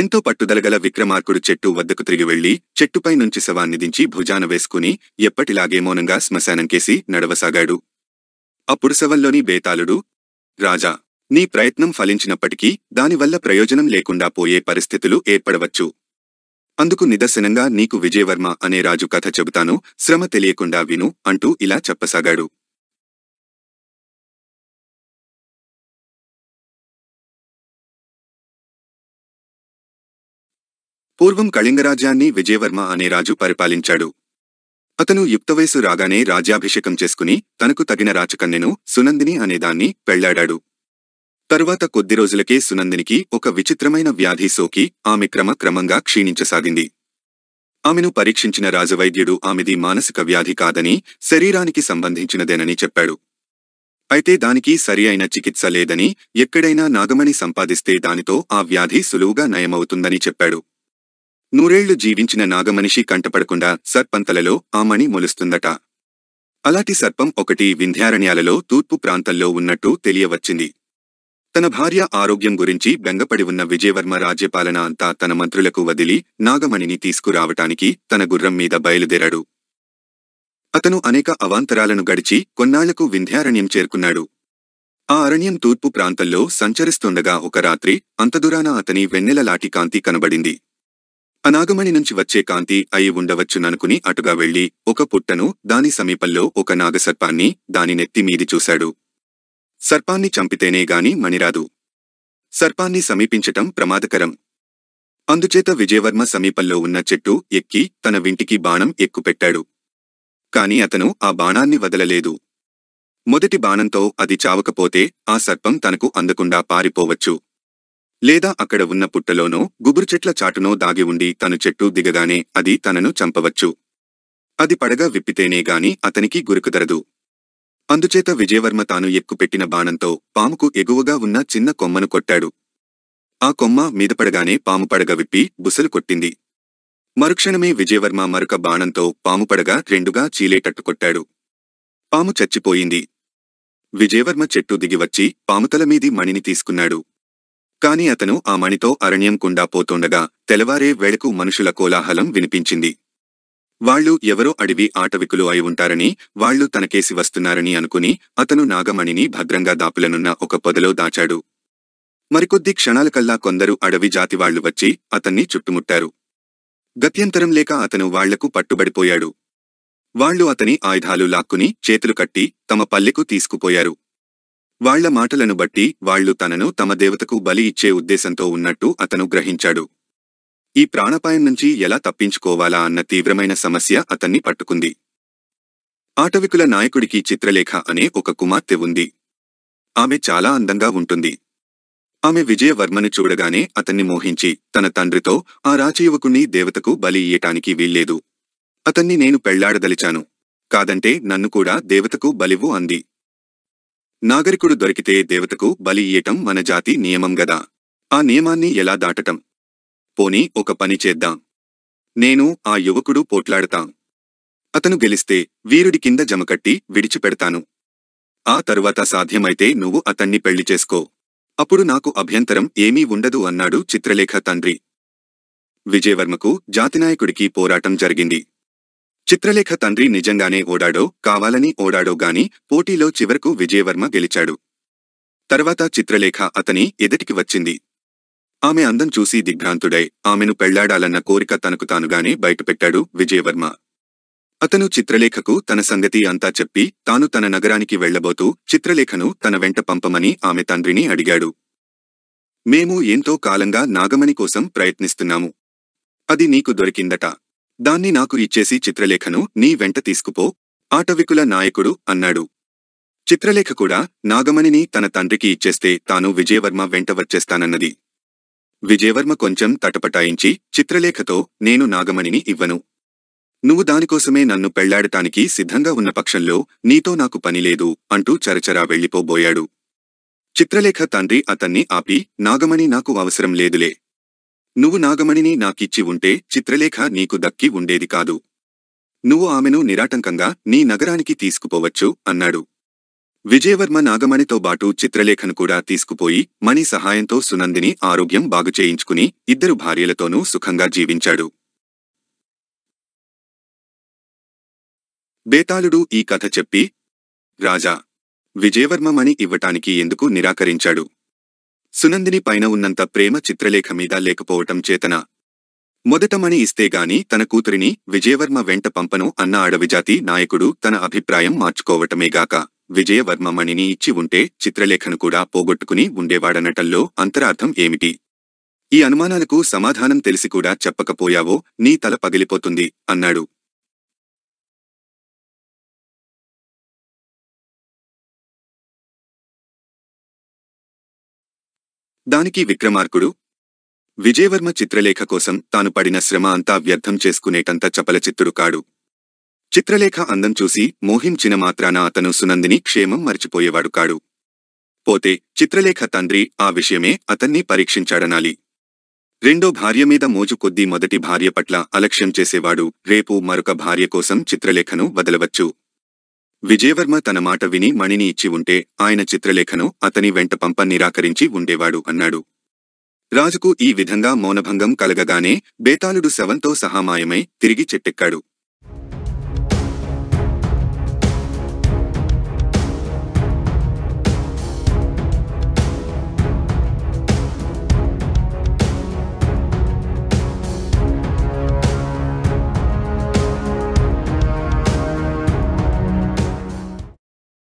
ఎంతో పట్టుదలగల విక్రమార్కుడు చెట్టు వద్దకు తిరిగి వెళ్లి చెట్టుపై నుంచి శవాన్ని దించి భుజాన వేసుకుని ఎప్పటిలాగే మౌనంగా శ్మశానంకేసి నడవసాగాడు అప్పుడు శవంలోని బేతాళుడు రాజా నీ ప్రయత్నం ఫలించినప్పటికీ దానివల్ల ప్రయోజనం లేకుండా పోయే పరిస్థితులు ఏర్పడవచ్చు అందుకు నిదర్శనంగా నీకు విజయవర్మ అనే రాజు కథ చెబుతాను శ్రమ తెలియకుండా విను అంటూ ఇలా చెప్పసాగాడు పూర్వం కళింగరాజ్యాన్ని విజయవర్మ అనే రాజు పరిపాలించాడు అతను యుక్తవయసు రాగానే రాజ్యాభిషేకం చేసుకుని తనకు తగిన రాచకన్యను సునందిని అనేదాన్ని పెళ్లాడాడు తరువాత కొద్ది రోజులకే సునందినికి ఒక విచిత్రమైన వ్యాధి సోకి ఆమె క్రమక్రమంగా క్షీణించసాగింది ఆమెను పరీక్షించిన రాజవైద్యుడు ఆమెది మానసిక వ్యాధి కాదని శరీరానికి సంబంధించినదేనని చెప్పాడు అయితే దానికి సరి అయిన చికిత్స లేదని ఎక్కడైనా నాగమణి సంపాదిస్తే దానితో ఆ వ్యాధి సులువుగా నయమవుతుందని చెప్పాడు నూరేళ్లు జీవించిన నాగమనిషి కంటపడకుండా సర్పంతలలో ఆ మణి మొలుస్తుందట అలాంటి సర్పం ఒకటి వింధ్యారణ్యాలలో తూర్పు ప్రాంతంలో ఉన్నట్టు తెలియవచ్చింది తన భార్య ఆరోగ్యం గురించి బెంగపడి ఉన్న విజయవర్మ రాజ్యపాలన అంతా తన మంత్రులకు వదిలి నాగమణిని తీసుకురావటానికి తన గుర్రం మీద బయలుదేరాడు అతను అనేక అవాంతరాలను గడిచి కొన్నాళ్లకు వింధ్యారణ్యం చేరుకున్నాడు ఆ అరణ్యం తూర్పు ప్రాంతంలో సంచరిస్తుండగా ఒక రాత్రి అంతదురాన అతని వెన్నెలలాటి కాంతి కనబడింది అనాగమణి నుంచి వచ్చే కాంతి అయి ఉండవచ్చుననుకుని అటుగా వెళ్లి ఒక పుట్టను దాని సమీపంలో ఒక నాగసర్పాన్ని దాని నెత్తిమీది చూశాడు సర్పాన్ని చంపితేనే గాని మణిరాదు సర్పాన్ని సమీపించటం ప్రమాదకరం అందుచేత విజయవర్మ సమీపంలో ఉన్న చెట్టు ఎక్కి తన వింటికి బాణం ఎక్కుపెట్టాడు కాని అతను ఆ బాణాన్ని వదలలేదు మొదటి బాణంతో అది చావకపోతే ఆ సర్పం తనకు అందకుండా పారిపోవచ్చు లేదా అక్కడ ఉన్న పుట్టలోనో గుబురుచెట్ల చాటునో దాగి ఉండి తను చెట్టు దిగగానే అది తనను చంపవచ్చు అది పడగా విప్పితేనే గాని అతనికి గురుకుదరదు అందుచేత విజయవర్మ తాను ఎక్కుపెట్టిన బాణంతో పాముకు ఎగువగా ఉన్న చిన్న కొమ్మను కొట్టాడు ఆ కొమ్మ మీద పడగానే పాము పడగ విప్పి బుసలు కొట్టింది మరుక్షణమే విజయవర్మ మరొక బాణంతో పాము పడగా రెండుగా చీలేటట్టు కొట్టాడు పాము చచ్చిపోయింది విజయవర్మ చెట్టు దిగివచ్చి పాముతల మీది మణిని తీసుకున్నాడు కాని అతను ఆ మణితో అరణ్యం కుండా పోతుండగా తెలవారే వేళకు మనుషుల కోలాహలం వినిపించింది వాళ్లు ఎవరో అడివి ఆటవికులు అయి ఉంటారని వాళ్లు తనకేసి వస్తున్నారని అనుకుని అతను నాగమణిని భద్రంగా దాపులనున్న ఒక పొదలో దాచాడు మరికొద్ది క్షణాలకల్లా కొందరు అడవి జాతివాళ్లు వచ్చి అతన్ని చుట్టుముట్టారు గత్యంతరం లేక అతను వాళ్లకు పట్టుబడిపోయాడు వాళ్లు అతని ఆయుధాలు లాక్కుని చేతులు కట్టి తమ పల్లెకు తీసుకుపోయారు వాళ్ల మాటలను బట్టి వాళ్లు తనను తమ దేవతకు బలి ఇచ్చే ఉద్దేశంతో ఉన్నట్టు అతను గ్రహించాడు ఈ ప్రాణపాయం నుంచి ఎలా తప్పించుకోవాలా అన్న తీవ్రమైన సమస్య అతన్ని పట్టుకుంది ఆటవికుల నాయకుడికి చిత్రలేఖ అనే ఒక కుమార్తె ఉంది ఆమె చాలా అందంగా ఉంటుంది ఆమె విజయవర్మను చూడగానే అతన్ని మోహించి తన తండ్రితో ఆ రాచయువకుణ్ణి దేవతకు బలి ఇయ్యటానికి వీల్లేదు అతన్ని నేను పెళ్లాడదలిచాను కాదంటే నన్ను కూడా దేవతకు బలివు అంది నాగరికుడు దొరికితే దేవతకు బలి ఇయ్యటం మన జాతి నియమం గదా ఆ నియమాన్ని ఎలా దాటటం పోని ఒక పని చేద్దాం నేను ఆ యువకుడు పోట్లాడతాం అతను గెలిస్తే వీరుడి కింద జమకట్టి విడిచిపెడతాను ఆ తరువాత సాధ్యమైతే నువ్వు అతన్ని పెళ్లి చేసుకో అప్పుడు నాకు అభ్యంతరం ఏమీ ఉండదు అన్నాడు చిత్రలేఖ తండ్రి విజయవర్మకు జాతినాయకుడికి పోరాటం జరిగింది చిత్రలేఖ తండ్రి నిజంగానే ఓడాడో కావాలని ఓడాడో గాని పోటీలో చివరకు విజయవర్మ గెలిచాడు తర్వాత చిత్రలేఖ అతని ఎదుటికి వచ్చింది ఆమె అందం చూసి దిగ్భ్రాంతుడై ఆమెను పెళ్లాడాలన్న కోరిక తనకు తానుగానే బయటపెట్టాడు విజయవర్మ అతను చిత్రలేఖకు తన సంగతి అంతా చెప్పి తాను తన నగరానికి వెళ్లబోతూ చిత్రలేఖను తన వెంట పంపమని ఆమె తండ్రిని అడిగాడు మేము ఎంతో కాలంగా నాగమణి కోసం ప్రయత్నిస్తున్నాము అది నీకు దొరికిందట దాన్ని నాకు ఇచ్చేసి చిత్రలేఖను నీ వెంట తీసుకుపో ఆటవికుల నాయకుడు అన్నాడు చిత్రలేఖ కూడా నాగమణిని తన తండ్రికి ఇచ్చేస్తే తాను విజయవర్మ వెంట వచ్చేస్తానన్నది విజయవర్మ కొంచెం తటపటాయించి చిత్రలేఖతో నేను నాగమణిని ఇవ్వను నువ్వు దానికోసమే నన్ను పెళ్లాడటానికి సిద్ధంగా ఉన్న పక్షంలో నీతో నాకు పనిలేదు అంటూ చరచరా వెళ్లిపోబోయాడు చిత్రలేఖ తండ్రి అతన్ని ఆపి నాగమణి నాకు అవసరం లేదులే నువ్వు నాగమణిని నాకిచ్చి ఉంటే చిత్రలేఖ నీకు దక్కి ఉండేది కాదు నువ్వు ఆమెను నిరాటంకంగా నీ నగరానికి తీసుకుపోవచ్చు అన్నాడు విజయవర్మ నాగమణితో బాటు చిత్రలేఖను కూడా తీసుకుపోయి మణి సహాయంతో సునందిని ఆరోగ్యం బాగుచేయించుకుని ఇద్దరు భార్యలతోనూ సుఖంగా జీవించాడు బేతాళుడు ఈ కథ చెప్పి రాజా విజయవర్మ మణి ఇవ్వటానికి ఎందుకు నిరాకరించాడు సునందిని పైన ఉన్నంత ప్రేమ చిత్రలేఖ మీద లేకపోవటం చేతన మొదటమని ఇస్తేగాని తన కూతురిని విజయవర్మ వెంట పంపను అన్న అడవిజాతి నాయకుడు తన అభిప్రాయం మార్చుకోవటమేగాక విజయవర్మ మణిని ఇచ్చి ఉంటే చిత్రలేఖను కూడా పోగొట్టుకుని ఉండేవాడనటల్లో అంతరార్థం ఏమిటి ఈ అనుమానాలకు సమాధానం తెలిసి కూడా చెప్పకపోయావో నీ తల పగిలిపోతుంది అన్నాడు దానికి విక్రమార్కుడు విజయవర్మ చిత్రలేఖ కోసం తాను పడిన శ్రమ అంతా వ్యర్థం చేసుకునేటంత చపలచిత్తుడు కాడు చిత్రలేఖ అందం చూసి మోహించిన మాత్రాన అతను సునందిని క్షేమం మరిచిపోయేవాడు కాడు పోతే చిత్రలేఖ తండ్రి ఆ విషయమే అతన్ని పరీక్షించాడనాలి రెండో భార్య మీద మోజు మొదటి భార్య పట్ల అలక్ష్యం చేసేవాడు రేపు మరొక భార్య కోసం చిత్రలేఖను వదలవచ్చు విజయవర్మ తన మాట విని మణిని ఇచ్చి ఉంటే ఆయన చిత్రలేఖను అతని వెంట పంప నిరాకరించి ఉండేవాడు అన్నాడు రాజుకు ఈ విధంగా మౌనభంగం కలగగానే బేతాళుడు శవంతో సహామాయమై తిరిగి చెట్టెక్కాడు